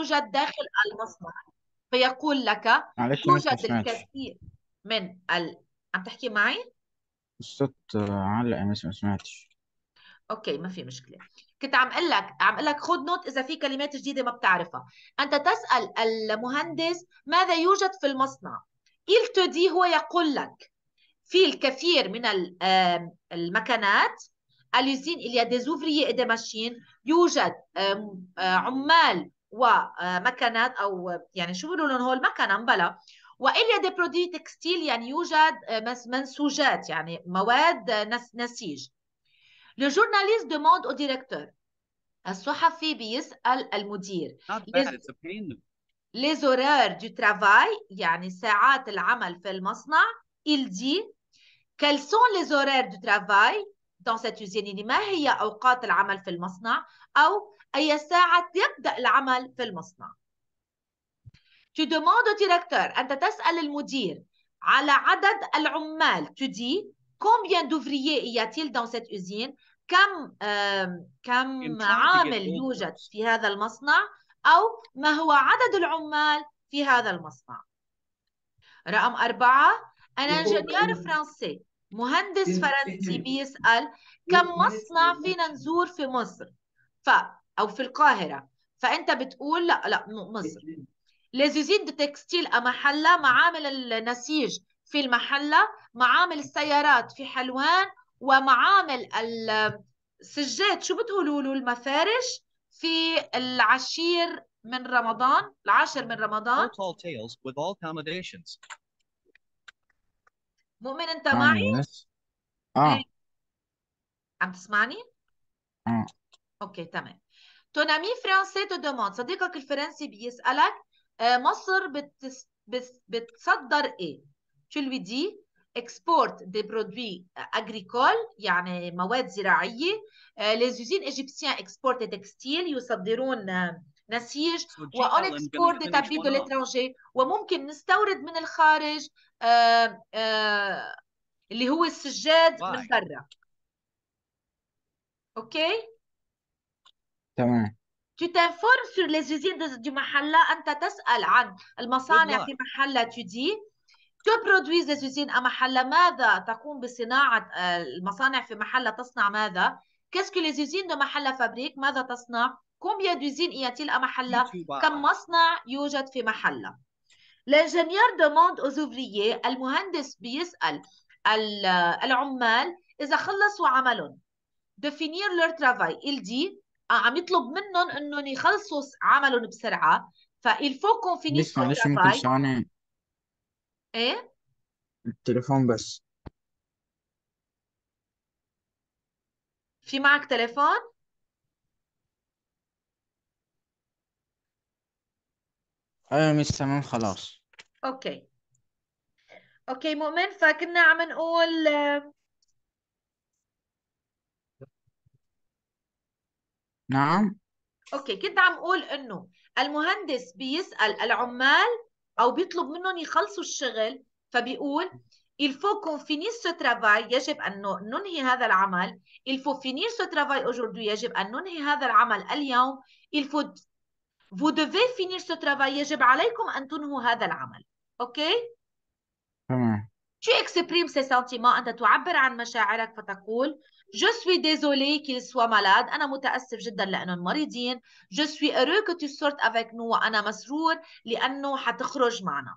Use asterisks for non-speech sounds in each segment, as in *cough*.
توجد داخل المصنع فيقول لك توجد الكثير من ال... عم تحكي معي؟ الصوت آه، علق انا ما سمعتش اوكي ما في مشكله كنت عم اقول لك عم اقول لك خذ نوت اذا في كلمات جديده ما بتعرفها انت تسال المهندس ماذا يوجد في المصنع il te dit هو يقول لك في الكثير من المكنات اليوزين il y a des ouvriers et des machines يوجد آه، عمال ومكنات او يعني شو بيقولوا لهم هول مكنه مبلا واليا دي برودوي تكستيل يعني يوجد آه، منسوجات يعني مواد آه، نسيج لو جورناليست دوموند او ديريكتور الصحفي بيسال المدير لي زورار دو ترافاي يعني ساعات العمل في المصنع il dit quels sont les horaires du travail dans cette usine يعني ما هي اوقات العمل في المصنع او أي ساعة يبدأ العمل في المصنع Tu demandes au directeur أنت تسأل المدير على عدد العمال Tu dis combien d'ouvriers y a-t-il dans cette usine كم كم عامل يوجد في هذا المصنع أو ما هو عدد العمال في هذا المصنع رقم أربعة أنا إنجنيور فرنسي مهندس فرنسي بيسأل كم مصنع فينا نزور في مصر ف او في القاهره فانت بتقول لا لا مصر لازوزيد تكستيل محله معامل النسيج في المحله معامل السيارات في حلوان ومعامل السجاد شو بتقولوا له المفارش في العشير من رمضان العاشر من رمضان مؤمن انت آه، معي إيه. اه عم تسمعني اه اوكي تمام Ton ami français te demande صديقك الفرنسي بيسألك مصر بتصدر ايه؟ Tu lui dis export des produits agricoles يعني مواد زراعية les usines égyptiens exportent des textiles يصدرون نسيج و on des tapis de l'étranger وممكن نستورد من الخارج اللي هو السجاد من برا اوكي تمام Tu t'informes sur les usines de, du محل أنت an al masani' في mahalla tu dis que produisent les usines à mahalla محل ماذا تقوم بصناعة المصانع في محل تصنع ماذا Qu'est-ce que les usines de محل fabriquent ماذا تصنع Combien d'usines y a-t-il à mahalla kam مصنع yujad fi mahalla L'ingénieur demande aux ouvriers al muhandis al بيسأل العمال إذا خلصوا عملهم de finir leur travail il dit عم يطلب منهم انهم يخلصوا عملهم بسرعه فالفو كون فينيش بس معلش ممكن ثواني ايه التليفون بس في معك تليفون؟ ايه مش تمام خلاص اوكي اوكي مؤمن فكنا عم نقول نعم اوكي كنت عم اقول انه المهندس بيسال العمال او بيطلب منهم يخلصوا الشغل فبيقول il faut qu'on finisse ce travail يجب ان ننهي هذا العمل il faut finir ce travail aujourd'hui يجب ان ننهي هذا العمل اليوم il faut vous devez finir ce travail يجب عليكم ان تنهوا هذا العمل اوكي تمام tu exprimes ces sentiments انت تعبر عن مشاعرك فتقول Je suis désolé qu'il soit malade. أنا متأسف جدا لأنهم مريضين. Je suis heureux que tu sortes avec nous. وأنا مسرور لأنه حتخرج معنا.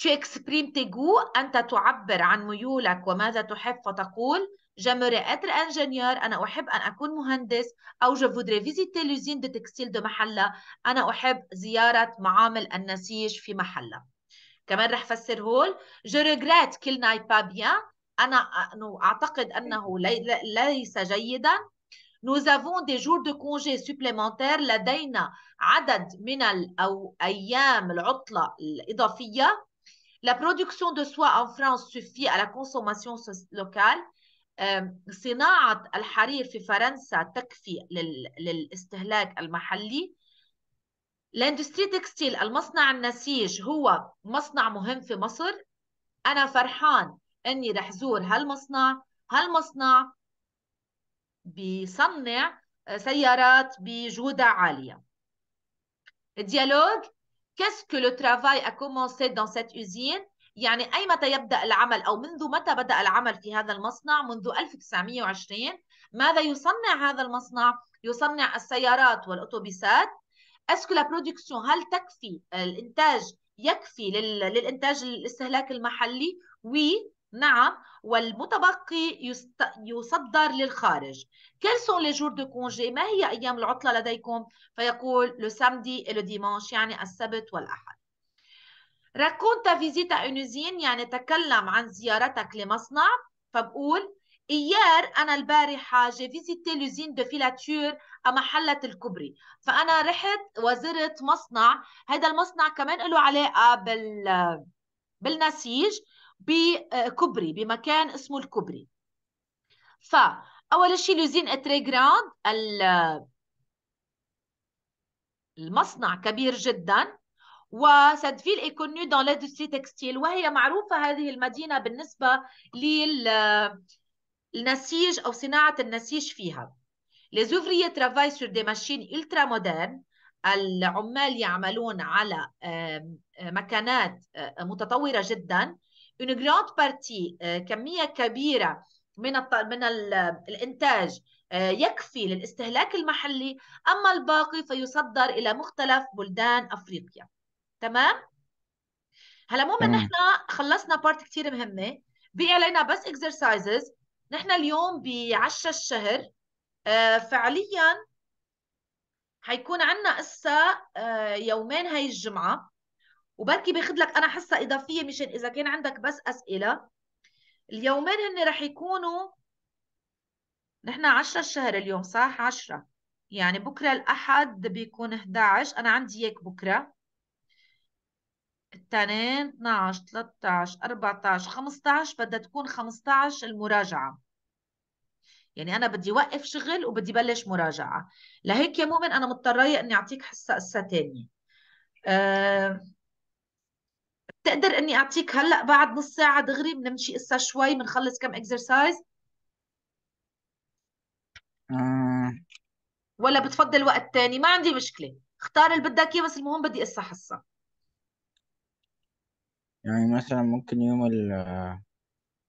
Tu exprimes tes goûts. أنت تعبر عن ميولك وماذا تحب فتقول J'aimerais être ingénieur. أنا أحب أن أكون مهندس. أو je voudrais visiter l'usine de textile de محلة. أنا أحب زيارة معامل النسيج في محلة. كمان رح فسر هول. Je regrette qu'il n'aille pas bien. انا اعتقد انه *laughs* ليس جيدا Nous avons des jours de congé supplémentaires لدينا عدد من أو أيام العطلة الإضافية La production de soie en France suffit à la consommation locale euh, صناعة الحرير في فرنسا تكفي للاستهلاك المحلي الاندستري تكستيل المصنع النسيج هو مصنع مهم في مصر أنا فرحان اني رح زور هالمصنع هالمصنع بيصنع سيارات بجودة عالية الديالوج كاسكو لو ترافاي ا كومونسي دون سيت اوزين يعني أي متى يبدأ العمل أو منذ متى بدأ العمل في هذا المصنع منذ 1920 ماذا يصنع هذا المصنع يصنع السيارات والاوتوبيسات اسكو لا برودكسيون هل تكفي الإنتاج يكفي للإنتاج الاستهلاك المحلي وي نعم والمتبقي يست... يصدر للخارج كل سون لي جور دو كونجي ما هي ايام العطله لديكم فيقول لو سامدي لو ديمانش يعني السبت والاحد فيزيت ا اونوزين يعني تكلم عن زيارتك لمصنع فبقول ايار انا البارحه جي فيزيتي لوزين دو فيلاتور محلة الكوبري فانا رحت وزرت مصنع هذا المصنع كمان له علاقه بال بالنسيج بكبري آه، بمكان اسمه الكبري فأول شيء لوزين اتري جراند المصنع كبير جدا وسادفيل فيل connue دون لاندستري تكستيل وهي معروفة هذه المدينة بالنسبة للنسيج أو صناعة النسيج فيها لي ouvriers ترافاي سور دي ماشين الترا مودرن العمال يعملون على آه، مكانات آه، متطورة جدا une grande partie euh, كميه كبيره من من الانتاج آه، يكفي للاستهلاك المحلي اما الباقي فيصدر الى مختلف بلدان افريقيا تمام هلا مو من نحن خلصنا بارت كثير مهمه بقي علينا بس اكسرسايزز نحن اليوم ب 10 الشهر آه، فعليا حيكون عندنا هسه آه، يومين هاي الجمعه وبركي باخذ لك انا حصه اضافيه مشان اذا كان عندك بس اسئله اليومين هن رح يكونوا نحن 10 الشهر اليوم صح 10 يعني بكره الاحد بيكون 11 انا عندي اياك بكره التنين 12 13 14 15 بدها تكون 15 المراجعه يعني انا بدي وقف شغل وبدي بلش مراجعه لهيك يا مؤمن انا مضطريه اني اعطيك حصه قصه ثانيه أه تقدر اني اعطيك هلا بعد نص ساعه دغري بنمشي قصه شوي بنخلص كم اكزرسايز؟ آه. ولا بتفضل وقت تاني ما عندي مشكله اختار اللي بدك اياه بس المهم بدي قصه حصه يعني مثلا ممكن يوم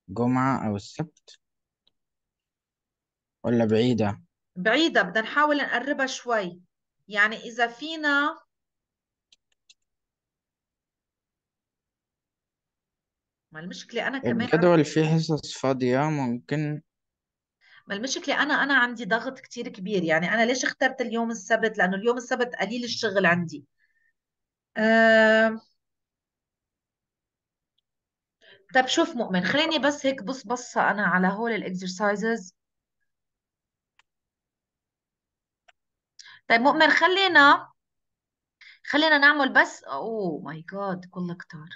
الجمعة أو السبت ولا بعيدة؟ بعيدة بدنا نحاول نقربها شوي يعني إذا فينا ما المشكلة أنا كمان عندي الجدول فيه حصص فاضية ممكن ما المشكلة أنا أنا عندي ضغط كتير كبير يعني أنا ليش اخترت اليوم السبت لأنه اليوم السبت قليل الشغل عندي آه... طب شوف مؤمن خليني بس هيك بص بصة أنا على هول الإكسرسايزز طيب مؤمن خلينا خلينا نعمل بس أوه ماي جاد والله كتار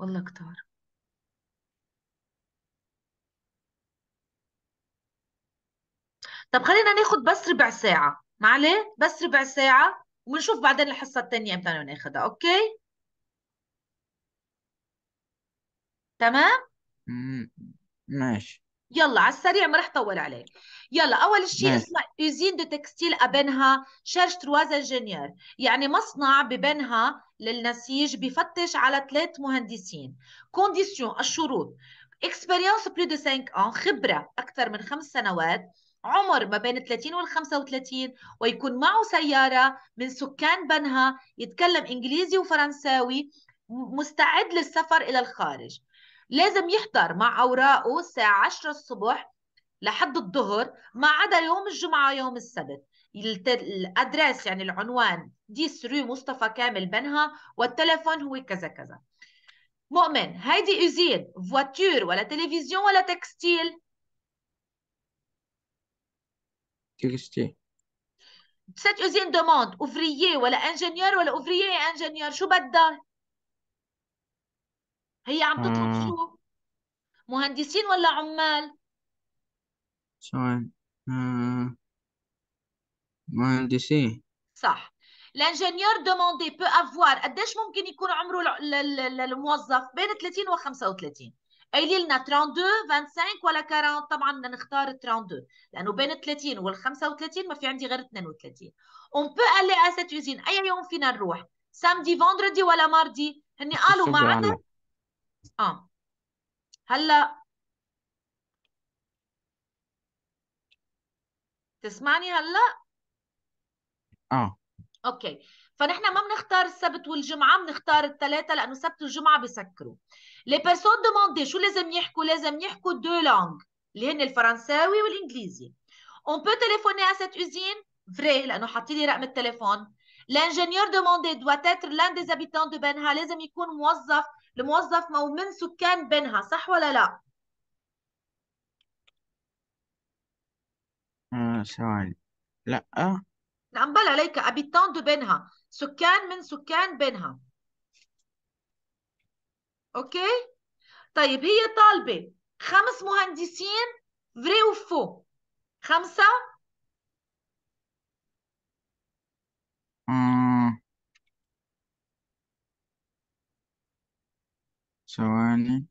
والله كتار طب خلينا ناخد بس ربع ساعة معلي بس ربع ساعة ونشوف بعدين الحصة التانية امتى ناخدها اوكي تمام ماشي يلا على السريع ما رح طول عليه يلا اول شيء اسمه اوزين دو تكستيل ابنها شيرش ترواز انجينير يعني مصنع ببنها للنسيج بفتش على ثلاث مهندسين كونديسيون الشروط اكسبيريونس بلو دو 5 ان خبره اكثر من خمس سنوات عمر ما بين 30 وال 35 ويكون معه سيارة من سكان بنها يتكلم إنجليزي وفرنساوي مستعد للسفر إلى الخارج لازم يحضر مع أوراقه الساعة 10 الصبح لحد الظهر ما عدا يوم الجمعة يوم السبت الادريس يعني العنوان ديس سري مصطفى كامل بنها والتليفون هو كذا كذا مؤمن هيدي أزيد فواتور ولا تلفزيون ولا تكستيل تيغستي بسات اوزين دوموند اوفريي ولا انجينيور ولا اوفريي انجينيور شو بدها؟ هي عم تطلب آه. شو؟ مهندسين ولا عمال؟ ثواني آه. مهندسين صح الانجينيور دوموندي بو افوار قديش ممكن يكون عمره الموظف بين 30 و 35 قايلين لنا 32 25 ولا 40 طبعا بدنا نختار 32 لانه بين 30 وال 35 ما في عندي غير 32 اون بو الي ا سيت usine اي يوم فينا نروح سامدي فوندردي ولا ماردي هن قالوا ما عندنا اه هلا تسمعني هلا اه اوكي فنحن ما بنختار السبت والجمعه بنختار الثلاثه لانه السبت والجمعه بسكروا لي بيرسون دوموندي شو لازم يحكوا لازم يحكوا دو لانغ اللي هن الفرنساوي والانجليزي اون بو تéléphoner à cette usine فري لانه حاطين لي رقم التليفون L'ingénieur demandé doit être l'un des habitants de Benha. لازم يكون موظف الموظف ما هو من سكان بنها صح ولا لا؟ اه آه لا نعم بل عليك habitant de بنها سكان من سكان بنها اوكي طيب هي طالبه خمس مهندسين فري وفو خمسه ثواني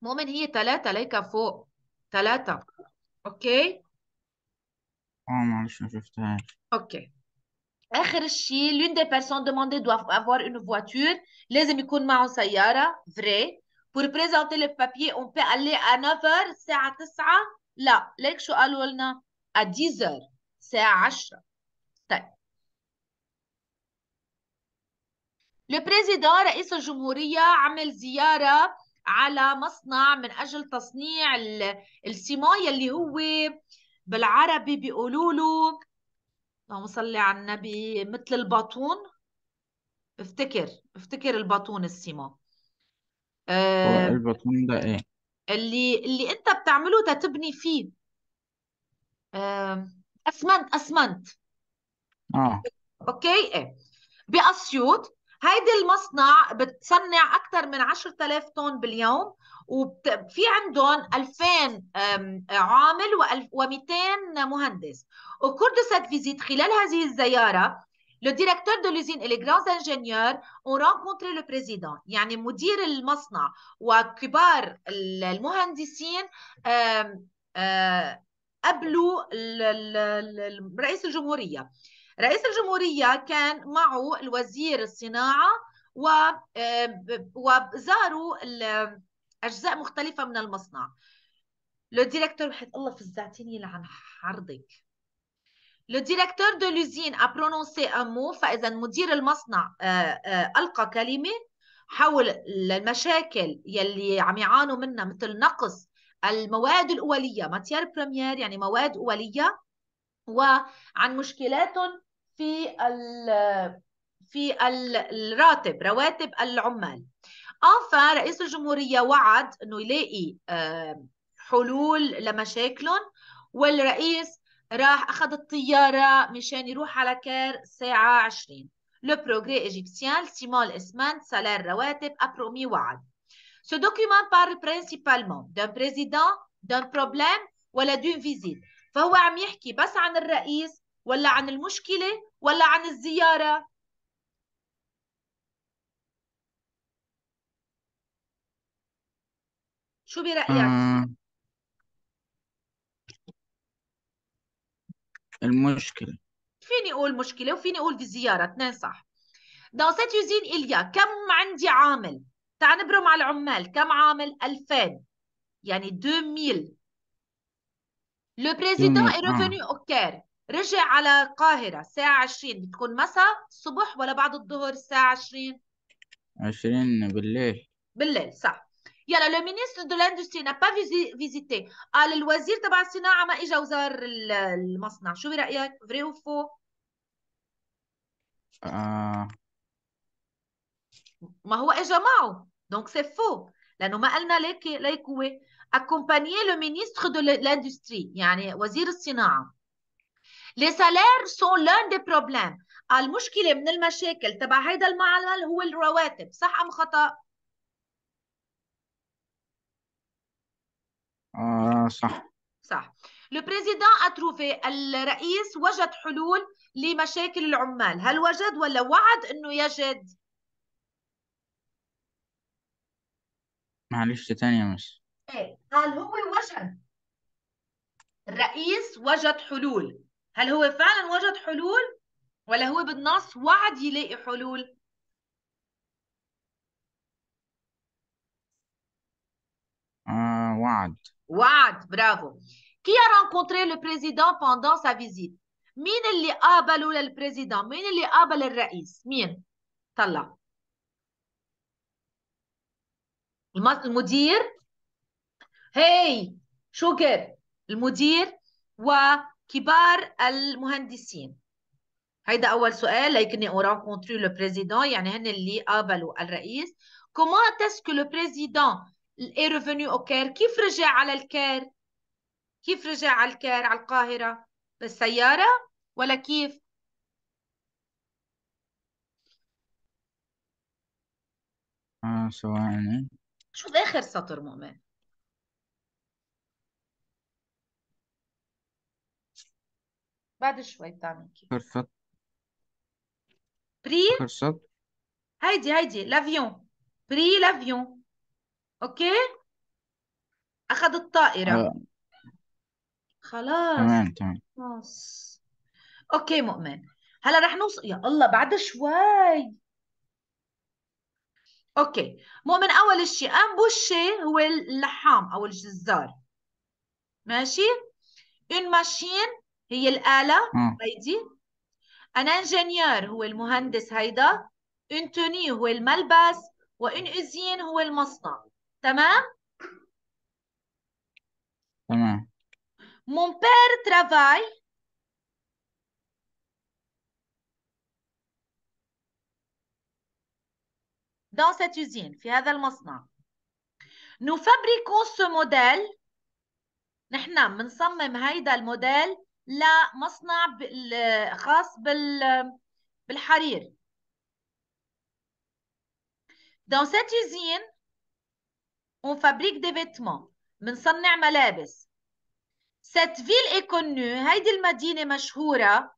Moment, il talata à l'heure, à l'une des personnes demandées doit avoir une voiture. Les amis on vrai. Pour présenter le papier, on peut aller à 9h, c'est à h à 10 à 10h. Le président, il se joue pour على مصنع من اجل تصنيع السماية اللي هو بالعربي بيقولوا له اللهم صل على النبي مثل الباطون افتكر افتكر الباطون السما آه الباطون ده ايه اللي اللي انت بتعمله تتبني فيه آه، اسمنت اسمنت اه اوكي ايه باسيوط هيدي المصنع بتصنع اكثر من 10000 طن باليوم وفي عندهم 2000 عامل و200 مهندس وكور cette visite خلال هذه الزياره لو ديريكتور دو لوزين اي les grands اون رانكونتري لو بريزيدون يعني مدير المصنع وكبار المهندسين آه، قبلوا رئيس الجمهورية رئيس الجمهورية كان معه الوزير الصناعة آه، وزاروا أجزاء مختلفة من المصنع لو ديريكتور وحد الله فزعتيني يلعن عرضك لو ديريكتور دو لوزين ا برونونسي فاذا مدير المصنع آه، آه، القى كلمه حول المشاكل يلي عم يعانوا منها مثل نقص المواد الاوليه ماتير بريمير يعني مواد اوليه وعن مشكلاتهم في ال في الراتب رواتب العمال انفا رئيس الجمهوريه وعد انه يلاقي حلول لمشاكلهم والرئيس راح اخذ الطياره مشان يروح على كار ساعه 20 لو بروغري ايجيبسيان سيمون اسمان سالير رواتب ابرومي وعد سو document parle principalement دون président, دون problème ولا دون فيزيت فهو عم يحكي بس عن الرئيس ولا عن المشكلة ولا عن الزيارة شو برأيك؟ آه. المشكلة فيني أقول مشكلة وفيني أقول في اثنين صح Dans cette usine, كم عندي عامل؟ تعا نبرم على العمال كم عامل؟ 2000 يعني 2000 لو بريزيدون اي ريفوني au رجع على القاهرة الساعة 20 بتكون مساء الصبح ولا بعد الظهر الساعة 20 20 بالليل بالليل صح يلا لو مينيستر دو لاندستري نا با فيزيتي قال الوزير تبع الصناعة ما اجى وزار المصنع شو برأيك فري او فو ما هو اجى معه دونك سي فو لانه ما قلنا ليك ليك هو اكومبانيي لو مينيستر دو لاندستري يعني وزير الصناعه لي سالير سون لان دي بروبليم المشكله من المشاكل تبع هيدا المعمل هو الرواتب صح ام خطا آه صح صح لو a اتروفي الرئيس وجد حلول لمشاكل العمال هل وجد ولا وعد انه يجد معلش ثانيه مش ايه قال هو وجد الرئيس وجد حلول هل هو فعلا وجد حلول ولا هو بالنص وعد يلاقي حلول آه وعد وعد برافو كي رانكونتري لو بريزيدون بوندون سا فيزيت مين اللي قابله للبريزيدون مين اللي قابل الرئيس مين طلع المدير هي شوجر المدير و كبار المهندسين هيدا اول سؤال لكني او رانكونتري لو بريزيدون يعني هن اللي قابلوا الرئيس كومون تسكو لو بريزيدون اي ريفينيو او كير كيف رجع على الكير كيف رجع على الكير على القاهره بالسياره ولا كيف آه، ثواني شوف اخر سطر مؤمن بعد شوي كيف فرصة بري فرصة هيدي هيدي لافيون بري لافيون اوكي اخذ الطائرة آه. خلاص تمام تمام خلاص اوكي مؤمن هلا رح نوصل يا الله بعد شوي اوكي مؤمن اول شيء امبوشي هو اللحام او الجزار ماشي اون ماشين هي الآلة هيدي أن انجينيور هو المهندس هيدا ان توني هو الملبس وان اوزين هو المصنع تمام تمام مون بير ترافاي دون سيت ازين في هذا المصنع نو فابريكو سو موديل نحن بنصمم هيدا الموديل لمصنع خاص بالحرير Dans cette usine, on fabrique des vêtements. بنصنع ملابس. Cette ville est connue, هيدي المدينة مشهورة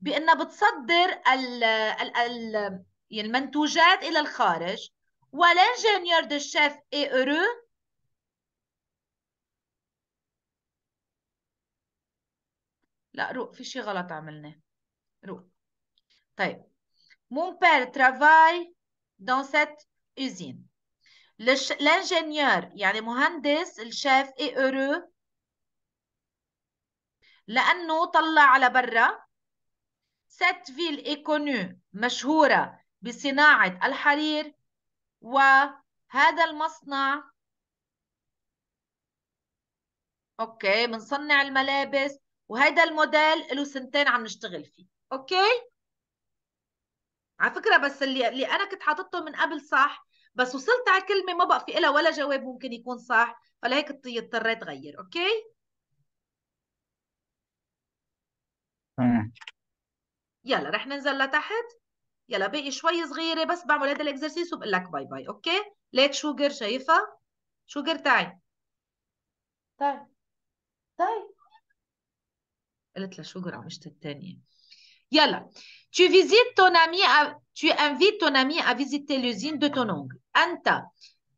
بأنها بتصدر ال ال ال المنتوجات يعني إلى الخارج. والانجينيور دو شيف اي heureux لا روق في شي غلط عملناه روق طيب مون بير ترافاي دون سيت اوزين لانجينيور يعني مهندس الشاف اي اورو لانه طلع على برا سيت فيل ايكونو مشهوره بصناعه الحرير وهذا المصنع اوكي بنصنع الملابس وهيدا الموديل له سنتين عم نشتغل فيه اوكي على فكره بس اللي, اللي انا كنت حاطته من قبل صح بس وصلت على كلمه ما بقى في لها ولا جواب ممكن يكون صح فلهيك اضطريت اغير اوكي يلا رح ننزل لتحت يلا باقي شوي صغيره بس بعمل هذا الاكزرسيس وبقول لك باي باي اوكي ليك شوجر شايفها شوجر تعي طيب طيب قلت لها شو قرعشت الثانية يلا tu visites ton ami à... tu invites ton ami à visiter l'usine de ton oncle أنت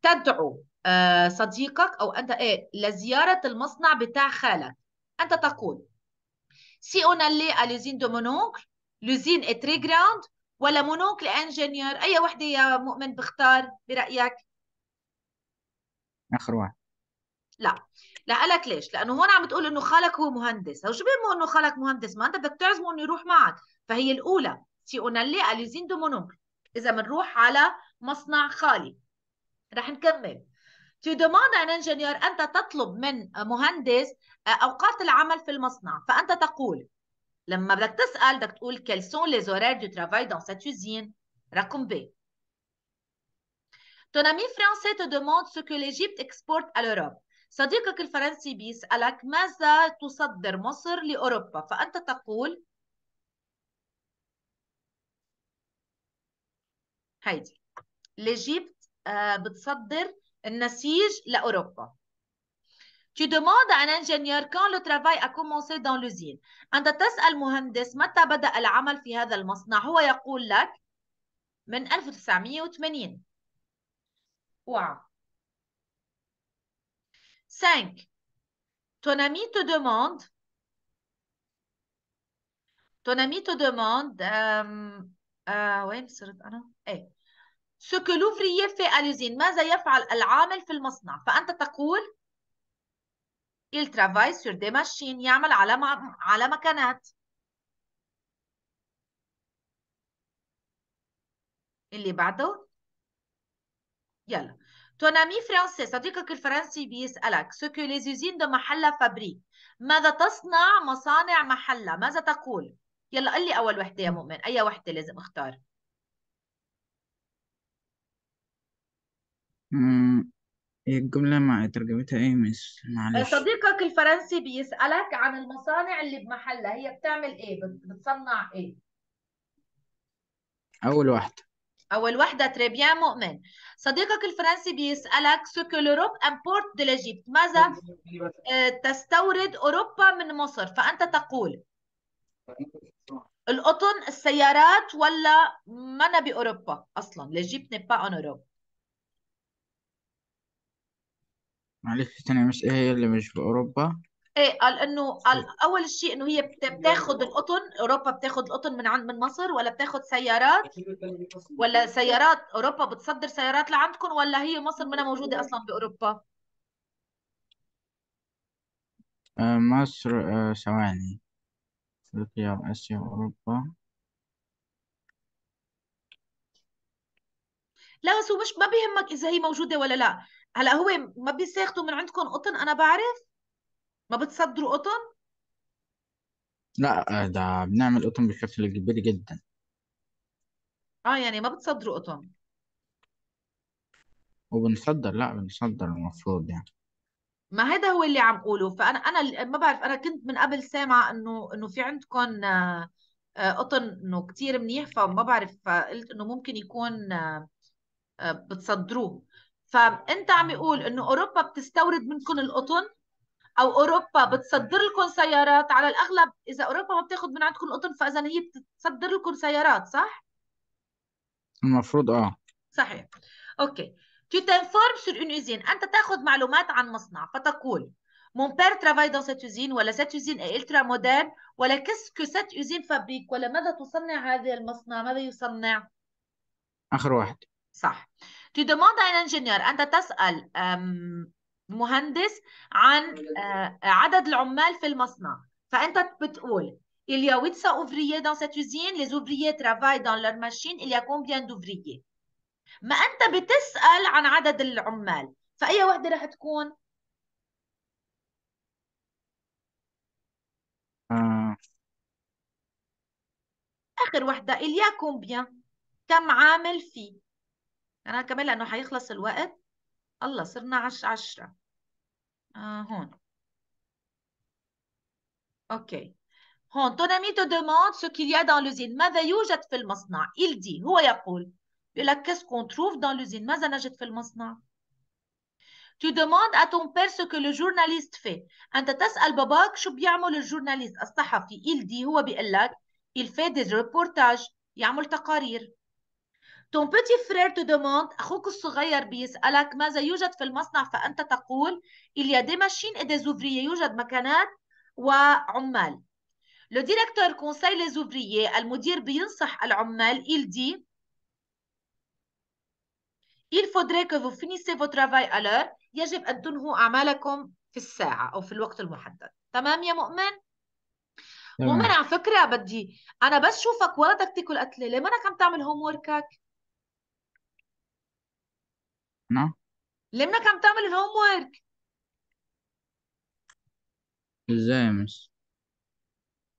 تدعو صديقك أو أنت إيه لزيارة المصنع بتاع خالك أنت تقول si on allait à l'usine de mon oncle l'usine est très grande ولا mon oncle ingénieur أي وحدة يا مؤمن بختار برأيك؟ آخر واحد لا لا لك ليش لانه هون عم تقول انه خالك هو مهندس هو شو بيهمه انه خالك مهندس ما انت بدك تعزمه انه يروح معك فهي الاولى سيونالي اليزين دو مونونك اذا بنروح على مصنع خالي رح نكمل تو دوموند ان انجينير انت تطلب من مهندس آه، اوقات العمل في المصنع فانت تقول لما بدك تسال بدك تقول كيل سون لي زورير دو ترافاي دون سيت usine رقم بي Ton ami français te demande ce que l'Égypte exporte à l'Europe. صديقك الفرنسي بيسألك ماذا تصدر مصر لأوروبا فأنت تقول هيدي لجيبت آه، بتصدر النسيج لأوروبا Tu demandes à un ingénieur quand le travail a commencé dans l'usine. أنت تسأل مهندس متى بدأ العمل في هذا المصنع. هو يقول لك من 1980. واو. 5. Ton ami te demande, ton ami te demande, euh, euh, oui, صرت أنا؟ Ce que l'ouvrier fait à l'usine, ماذا يفعل العامل في المصنع؟ فأنت taqoul. il travaille sur des machines, يعمل على على Il est بعده يلا Ton ami français صديقك الفرنسي بيسألك ce que les usines de محلة fabriquent ماذا تصنع مصانع محلة ماذا تقول يلا قل لي أول وحدة يا مؤمن أي وحدة لازم أختار هي الجملة مع ترجمتها ايه مش معلش صديقك الفرنسي بيسألك عن المصانع اللي بمحلها هي بتعمل ايه بتصنع ايه أول واحدة أول وحدة تريبيان مؤمن صديقك الفرنسي بيسألك سوكو لوروب امبورت دو ليجيبت ماذا آه، تستورد أوروبا من مصر فأنت تقول القطن السيارات ولا ما أنا بأوروبا أصلا ليجيبت ني با أون أوروب معلش تاني مش إيه اللي مش بأوروبا ايه قال انه قال إيه. اول شيء انه هي بتاخذ القطن اوروبا بتاخذ القطن من عند من مصر ولا بتاخذ سيارات ولا سيارات اوروبا بتصدر سيارات لعندكم ولا هي مصر منها موجوده اصلا باوروبا آه، مصر آه، ثواني افريقيا واسيا واوروبا لا بس مش ما بيهمك اذا هي موجوده ولا لا هلا هو ما بيستخدموا من عندكم قطن انا بعرف ما بتصدروا قطن لا ده بنعمل قطن بشكل كبير جدا اه يعني ما بتصدروا قطن وبنصدر لا بنصدر المفروض يعني ما هذا هو اللي عم قوله فانا انا ما بعرف انا كنت من قبل سامعه انه انه في عندكم آه، قطن انه كثير منيح فما بعرف فقلت انه ممكن يكون آه، آه، بتصدروه فانت عم يقول انه اوروبا بتستورد منكم القطن او اوروبا بتصدر لكم سيارات على الاغلب اذا اوروبا ما بتاخذ من عندكم قطن فاذا هي بتصدر لكم سيارات صح؟ المفروض اه صحيح اوكي Tu t'informes sur une usine أنت تأخذ معلومات عن مصنع فتقول Mon père travaille dans cette usine ولا cette usine est ultra moderne ولا qu'est-ce que cette usine fabrique ولا ماذا تصنع هذا المصنع ماذا يصنع آخر واحد صح Tu demandes à un ingénieur أنت تسأل مهندس عن آه، عدد العمال في المصنع فانت بتقول Il y a 800 ouvriers dans cette usine, les ouvriers travaillent dans leur machine, il y a combien d'ouvriers؟ ما أنت بتسأل عن عدد العمال، فأي وحدة راح تكون؟ آه. آخر وحدة il y a combien؟ كم عامل فيه؟ أنا كمان لأنه حيخلص الوقت الله صرنا عش عشرة آه هون أوكي هون تونامي تو دوموند سو كيل يا دان لوزين ماذا يوجد في المصنع il dit هو يقول يقول لك كيس كون تروف دون لوزين ماذا نجد في المصنع Tu demandes à ton père ce que le journaliste fait. أنت تسأل باباك شو بيعمل الجورناليست الصحفي. Il dit هو بيقول لك il fait des reportages يعمل تقارير. Ton petit frère te demande, أخوك الصغير بيسألك ماذا يوجد في المصنع فأنت تقول il y a des machines et des ouvriers يوجد مكانات وعمال. Le directeur conseille les ouvriers المدير بينصح العمال il dit Il faudrait que vous finissiez votre travail à l'heure يجب أن تنهوا أعمالكم في الساعة أو في الوقت المحدد تمام يا مؤمن؟ مؤمن على فكرة بدي أنا بس شوفك ولا بدك تاكل قتلة ليه ما عم تعمل هوم وركك؟ نعم لما كم تعمل الهوم وورك ازاي يا مس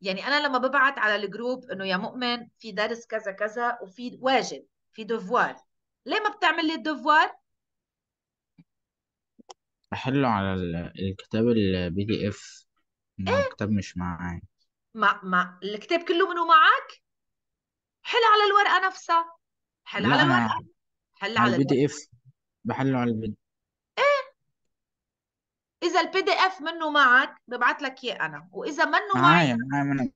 يعني انا لما ببعت على الجروب انه يا مؤمن في درس كذا كذا وفي واجب في دوفوار ليه ما بتعمل لي الدوفوار احله على الكتاب البي دي اف ايه الكتاب مش معايا ما ما الكتاب كله منه معك حل على الورقه نفسها حل على الورقه حل على البي دي اف بحله على البي إيه؟ اذا البي دي اف منه معك ببعث لك اياه انا واذا منه معي معايا معايا منه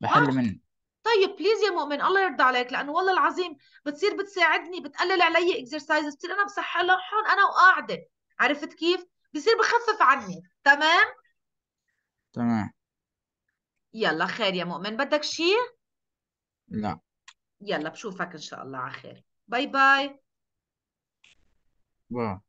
بحل آه. منه طيب بليز يا مؤمن الله يرضى عليك لانه والله العظيم بتصير بتساعدني بتقلل علي اكزرسايز بتصير انا بصحى لحن انا وقاعده عرفت كيف؟ بصير بخفف عني تمام؟ تمام يلا خير يا مؤمن بدك شيء؟ لا يلا بشوفك ان شاء الله على خير باي باي Voilà.